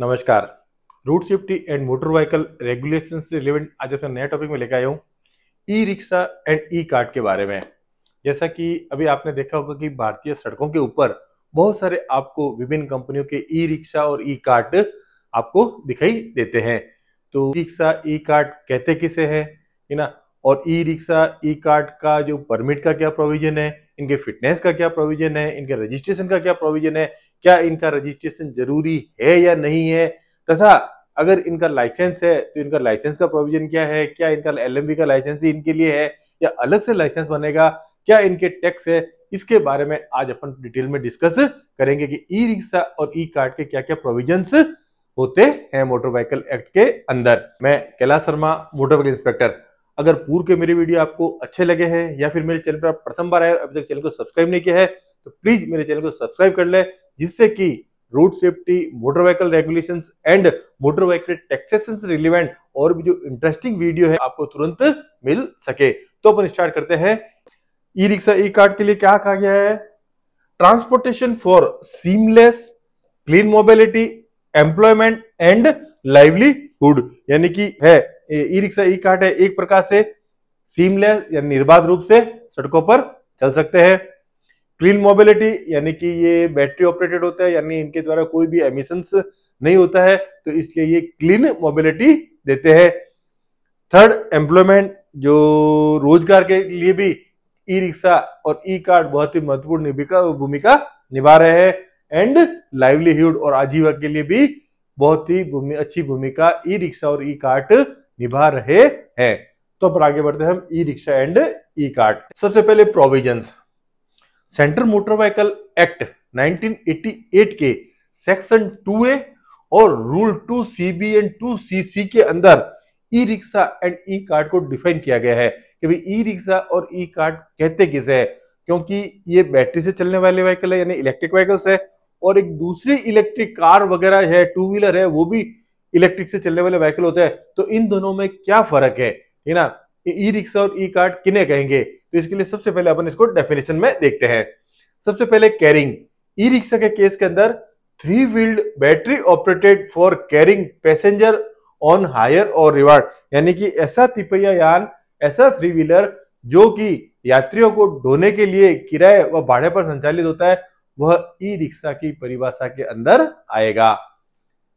नमस्कार road safety and motor vehicle regulation से relevant आज अपना नया टॉपिक में लेकर आया हूँ E rickshaw and E cart के बारे में जैसा कि अभी आपने देखा होगा कि भारतीय सड़कों के ऊपर बहुत सारे आपको विभिन्न कंपनियों के ई रिक्शा और ई कार्ट आपको दिखाई देते हैं तो ई रिक्शा ई कार्ड कहते किसे है ना और ई रिक्शा ई कार्ड का जो परमिट का क्या प्रोविजन है इनके फिटनेस का क्या प्रोविजन है इनके रजिस्ट्रेशन का क्या प्रोविजन है क्या इनका रजिस्ट्रेशन जरूरी है या नहीं है तथा अगर इनका लाइसेंस है तो इनका लाइसेंस का प्रोविजन क्या है क्या इनका एलएमबी का लाइसेंस ही इनके लिए है या अलग से लाइसेंस बनेगा क्या इनके टैक्स है इसके बारे में आज अपन डिटेल में डिस्कस करेंगे कि ई रिक्शा और ई कार्ड के क्या क्या प्रोविजन होते हैं मोटर व्हीकल एक्ट के अंदर मैं Kailash Sharma motor vehicle inspector अगर पूर्व के मेरे वीडियो आपको अच्छे लगे हैं या फिर मेरे चैनल पर आप प्रथम बार आए अभी तक चैनल को सब्सक्राइब नहीं किया है तो प्लीज मेरे चैनल को सब्सक्राइब कर ले जिससे कि road safety motor vehicle regulation and motor vehicle taxation से रिलेवेंट और भी जो इंटरेस्टिंग वीडियो है आपको तुरंत मिल सके तो अपन स्टार्ट करते हैं ई रिक्शा ई कार्ड के लिए क्या कहा गया है transportation for seamless clean mobility employment and livelihood यानी कि है ई रिक्शा ई कार्ड है एक प्रकार से सीमलेस या निर्बाध रूप से सड़कों पर चल सकते हैं क्लीन मोबिलिटी यानी कि ये बैटरी ऑपरेटेड होता है यानी इनके द्वारा कोई भी एमिशंस नहीं होता है तो इसलिए ये क्लीन मोबिलिटी देते हैं थर्ड एम्प्लॉयमेंट जो रोजगार के लिए भी ई रिक्शा और ई कार्ड बहुत ही महत्वपूर्ण भूमिका निभा रहे हैं एंड लाइवलीहुड और आजीविका के लिए भी बहुत ही भूमि अच्छी भूमिका ई रिक्शा और ई कार्ड निभा रहे हैं तो पर आगे बढ़ते हैं हम E rickshaw and E cart सबसे पहले provision central motor vehicle act 1988 के सेक्शन 2A और रूल 2CB एंड 2CC के अंदर E rickshaw and E cart को डिफाइन किया गया है कि भाई ई रिक्शा और ई कार्ड कहते किसे है क्योंकि ये बैटरी से चलने वाले व्हीकल है यानी इलेक्ट्रिक व्हीकल्स है और एक दूसरी इलेक्ट्रिक कार वगैरह है टू व्हीलर है वो भी इलेक्ट्रिक से चलने वाले व्हीकल होते हैं तो इन दोनों में क्या फर्क है ना ई रिक्शा और ई कार्ड किने कहेंगे तो इसके लिए सबसे पहले अपन इसको डेफिनेशन में देखते हैं सबसे पहले कैरिंग ई रिक्शा के केस के अंदर three wheeled battery operated for carrying passenger on hire और रिवार्ड यानी कि ऐसा तिपैया यान ऐसा थ्री व्हीलर जो कि यात्रियों को ढोने के लिए किराए व भाड़े पर संचालित होता है वह ई रिक्शा की परिभाषा के अंदर आएगा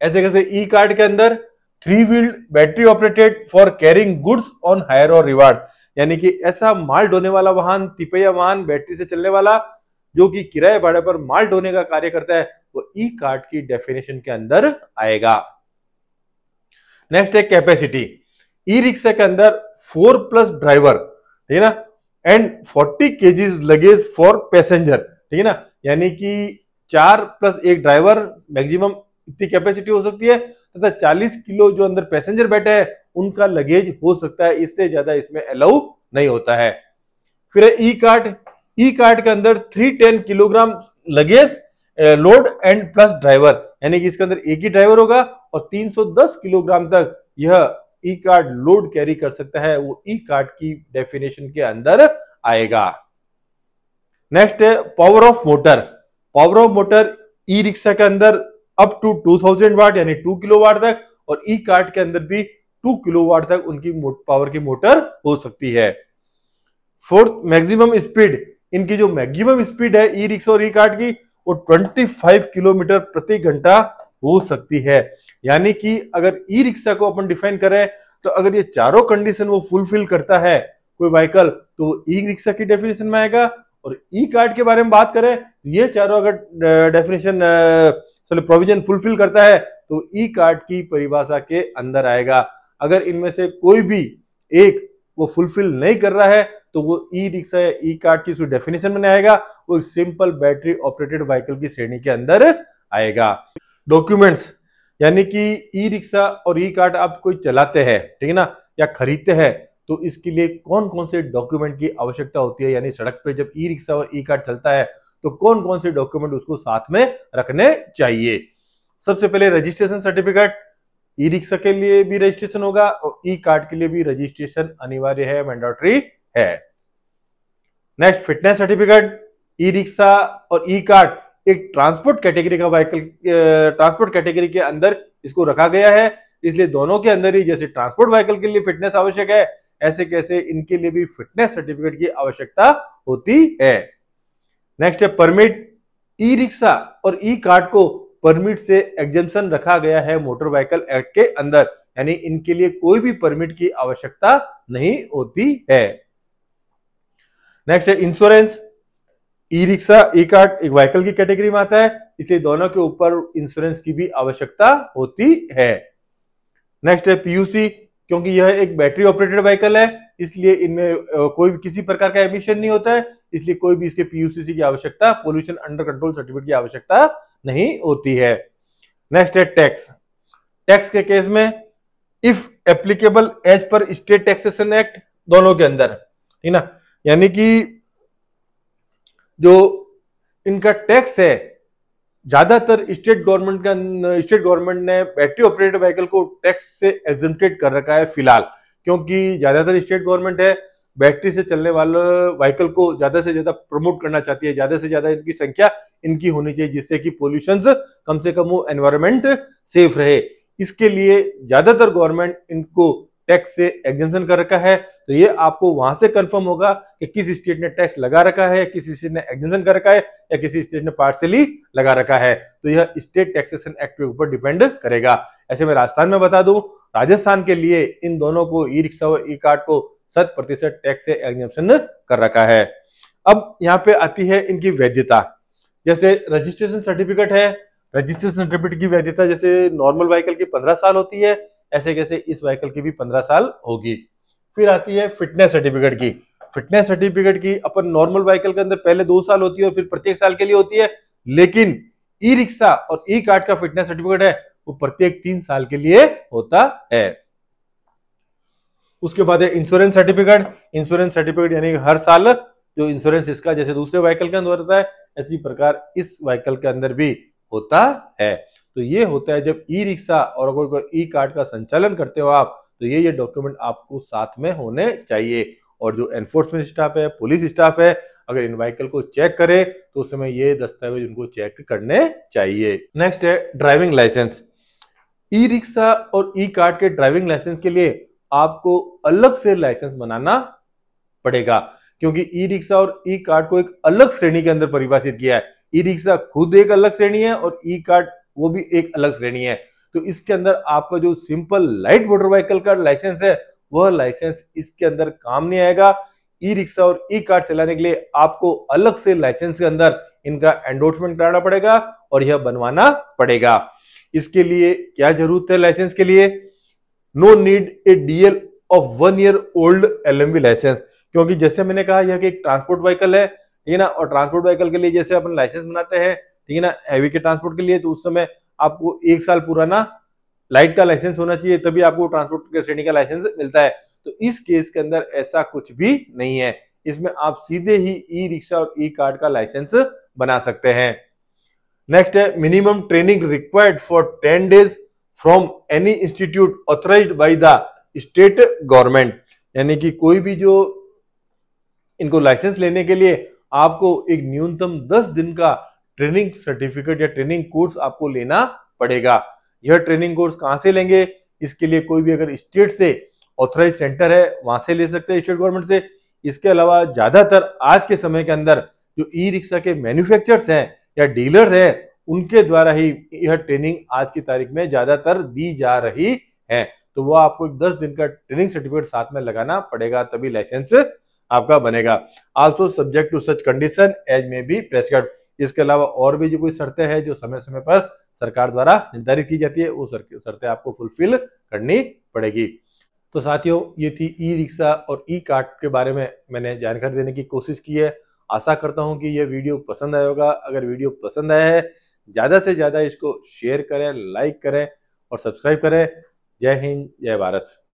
ऐसे कैसे ई कार्ड के अंदर three wheeled battery operated for carrying goods on hire और रिवार्ड यानी कि ऐसा माल ढोने वाला वाहन तिपैया वाहन बैटरी से चलने वाला जो कि किराए भाड़े पर माल ढोने का कार्य करता है वो ई कार्ड की डेफिनेशन के अंदर आएगा नेक्स्ट है कैपेसिटी ई रिक्शा के अंदर फोर प्लस ड्राइवर ठीक है ना and forty kgs luggage for passenger ठीक है ना यानी कि चार प्लस एक ड्राइवर मैक्सिमम इतनी कैपेसिटी हो सकती है तथा तो 40 किलो जो अंदर पैसेंजर बैठे हैं उनका लगेज हो सकता है इससे ज्यादा इसमें अलाउ नहीं होता है फिर ई कार्ट ई कार्ट के अंदर 310 kilogram luggage load and plus driver यानी कि इसके अंदर एक ही ड्राइवर होगा और 310 किलोग्राम तक यह ई कार्ड लोड कैरी कर सकता है वो ई कार्ड की डेफिनेशन के अंदर आएगा नेक्स्ट है power of motor power of motor E rickshaw के अंदर अप टू 2000 वाट यानी 2 वाट तक और ई e कार्ट के अंदर भी 2 वाट तक उनकी पावर की मोटर हो सकती है फोर्थ मैक्सिमम स्पीड इनकी जो मैक्सिमम स्पीड है ई e रिक्शा और ई e कार्ट की वो 25 किलोमीटर प्रति घंटा हो सकती है यानी कि अगर ई रिक्शा को अपन डिफाइन करें तो अगर ये चारों कंडीशन वो फुलफिल करता है कोई व्हीकल तो ई रिक्शा की डेफिनेशन में आएगा और ई कार्ड के बारे में बात करें तो ये चारों अगर डेफिनेशन चलो प्रोविजन फुलफिल करता है तो ई कार्ड की परिभाषा के अंदर आएगा अगर इनमें से कोई भी एक वो फुलफिल नहीं कर रहा है तो वो ई रिक्शा या ई कार्ड की डेफिनेशन में आएगा वो सिंपल बैटरी ऑपरेटेड व्हीकल की श्रेणी के अंदर आएगा डॉक्यूमेंट्स यानी कि ई रिक्शा और ई कार्ड आप कोई चलाते हैं ठीक है ना या खरीदते हैं तो इसके लिए कौन कौन से डॉक्यूमेंट की आवश्यकता होती है यानी सड़क पर जब ई रिक्शा और ई कार्ड चलता है तो कौन कौन से डॉक्यूमेंट उसको साथ में रखने चाहिए सबसे पहले रजिस्ट्रेशन सर्टिफिकेट ई रिक्शा के लिए भी रजिस्ट्रेशन होगा और ई कार्ड के लिए भी रजिस्ट्रेशन अनिवार्य है मैंडेटरी है next fitness certificate E rickshaw और ई कार्ड एक ट्रांसपोर्ट कैटेगरी का व्हीकल ट्रांसपोर्ट कैटेगरी के अंदर इसको रखा गया है इसलिए दोनों के अंदर ही जैसे ट्रांसपोर्ट व्हीकल के लिए फिटनेस आवश्यक है ऐसे कैसे इनके लिए भी फिटनेस सर्टिफिकेट की आवश्यकता होती है नेक्स्ट है परमिट ई रिक्शा और ई कार्ड को परमिट से एग्जेपन रखा गया है मोटर व्हीकल एक्ट के अंदर यानी इनके लिए कोई भी परमिट की आवश्यकता नहीं होती है नेक्स्ट है insurance E rickshaw E cart एक व्हीकल की कैटेगरी में आता है इसलिए दोनों के ऊपर इंश्योरेंस की भी आवश्यकता होती है नेक्स्ट है पीयूसी क्योंकि यह एक बैटरी ऑपरेटेड व्हीकल है इसलिए इनमें कोई भी किसी प्रकार का एमिशन नहीं होता है इसलिए कोई भी इसके पीयूसीसी की आवश्यकता पोल्यूशन अंडर कंट्रोल सर्टिफिकेट की आवश्यकता नहीं होती है नेक्स्ट है टैक्स टैक्स के केस में if applicable as per state taxation act दोनों के अंदर ठीक ना यानी कि जो इनका टैक्स है ज्यादातर स्टेट गवर्नमेंट का स्टेट गवर्नमेंट ने बैटरी ऑपरेटेड व्हीकल को टैक्स से एग्जेंटेड कर रखा है फिलहाल क्योंकि ज़्यादातर स्टेट गवर्नमेंट है बैटरी से चलने वाले व्हीकल को ज़्यादा से ज़्यादा प्रमोट करना चाहती है ज़्यादा से ज़्यादा इनकी संख्या इनकी होनी चाहिए जिससे कि पोल्यूशन कम से कम वो एनवायरमेंट सेफ रहे इसके लिए ज़्यादातर गवर्नमेंट इनको टैक्स से एग्जेंशन कर रखा है तो ये आपको वहां से कंफर्म होगा कि किस स्टेट ने टैक्स लगा रखा है किस स्टेट ने एग्जेंशन कर रखा है या किसी स्टेट ने पार्सली लगा रखा है तो यह स्टेट टैक्सेशन एक्ट के ऊपर डिपेंड करेगा ऐसे में राजस्थान में बता दूं राजस्थान के लिए इन दोनों को ई रिक्शा और ई कार्ड को शत प्रतिशत टैक्स से एग्जामेशन कर रखा है अब यहाँ पे आती है इनकी वैधता जैसे रजिस्ट्रेशन सर्टिफिकेट है रजिस्ट्रेशन सर्टिफिकेट की वैधता जैसे नॉर्मल व्हीकल की पंद्रह साल होती है ऐसे कैसे इस व्हीकल की भी पंद्रह साल होगी फिर आती है फिटनेस सर्टिफिकेट की फिटनेस सर्टिफिकेट की अपन नॉर्मल व्हीकल के अंदर पहले दो साल होती है और फिर प्रत्येक साल के लिए होती है लेकिन ई रिक्शा और ई कार्ड का फिटनेस सर्टिफिकेट है वो प्रत्येक तीन साल के लिए होता है उसके बाद है इंश्योरेंस सर्टिफिकेट इंश्योरेंस सर्टिफिकेट यानी हर साल जो इंश्योरेंस इसका जैसे दूसरे व्हीकल के अंदर होता है ऐसी प्रकार इस व्हीकल के अंदर भी होता है तो ये होता है जब ई रिक्शा और कोई कोई ई कार्ड का संचालन करते हो आप तो ये ये डॉक्यूमेंट आपको साथ में होने चाहिए और जो एनफोर्समेंट स्टाफ है पुलिस स्टाफ है अगर इन व्हीकल को चेक करे तो उस समय ये दस्तावेज उनको चेक करने चाहिए नेक्स्ट है ड्राइविंग लाइसेंस ई रिक्शा और ई कार्ड के ड्राइविंग लाइसेंस के लिए आपको अलग से लाइसेंस बनाना पड़ेगा क्योंकि ई रिक्शा और ई कार्ड को एक अलग श्रेणी के अंदर परिभाषित किया है ई रिक्शा खुद एक अलग श्रेणी है और ई कार्ड वो भी एक अलग श्रेणी है तो इसके अंदर आपका जो सिंपल लाइट मोटर व्हीकल का लाइसेंस है वह लाइसेंस इसके अंदर काम नहीं आएगा ई रिक्शा और ई कार्ड चलाने के लिए आपको अलग से लाइसेंस के अंदर इनका एंडोर्समेंट कराना पड़ेगा और यह बनवाना पड़ेगा इसके लिए क्या जरूरत है लाइसेंस के लिए no need a DL of one year old LMV licence क्योंकि जैसे मैंने कहा यह कि एक ट्रांसपोर्ट व्हीकल है ठीक है ना और ट्रांसपोर्ट व्हीकल के लिए जैसे अपन लाइसेंस बनाते हैं ठीक है ना हैवी के ट्रांसपोर्ट के लिए तो उस समय आपको एक साल पुराना लाइट का लाइसेंस होना चाहिए तभी आपको ट्रांसपोर्ट श्रेणी का लाइसेंस मिलता है तो इस केस के अंदर ऐसा कुछ भी नहीं है इसमें आप सीधे ही ई रिक्शा और ई कार्ड का लाइसेंस बना सकते हैं नेक्स्ट है minimum training required for ten days from any institute authorise by the state government यानी कि कोई भी जो इनको लाइसेंस लेने के लिए आपको एक न्यूनतम दस दिन का ट्रेनिंग सर्टिफिकेट या ट्रेनिंग कोर्स आपको लेना पड़ेगा यह ट्रेनिंग कोर्स कहाँ से लेंगे इसके लिए कोई भी अगर स्टेट से ऑथोराइज सेंटर है वहां से ले सकते हैं स्टेट गवर्नमेंट से इसके अलावा ज्यादातर आज के समय के अंदर जो ई रिक्शा के मैन्युफैक्चरर्स हैं या डीलर है उनके द्वारा ही यह ट्रेनिंग आज की तारीख में ज्यादातर दी जा रही है तो वह आपको दस दिन का ट्रेनिंग सर्टिफिकेट साथ में लगाना पड़ेगा तभी लाइसेंस आपका बनेगा also subject to such condition as में प्रेस कार्ड इसके अलावा और भी जो कोई शर्तें हैं जो समय समय पर सरकार द्वारा निर्धारित की जाती है वो शर्तें आपको फुलफिल करनी पड़ेगी तो साथियों ये थी ई रिक्शा और ई कार्ड के बारे में मैंने जानकारी देने की कोशिश की है आशा करता हूँ कि यह वीडियो पसंद आया होगा अगर वीडियो पसंद आया है ज़्यादा से ज़्यादा इसको शेयर करें लाइक करें और सब्सक्राइब करें जय हिंद जय भारत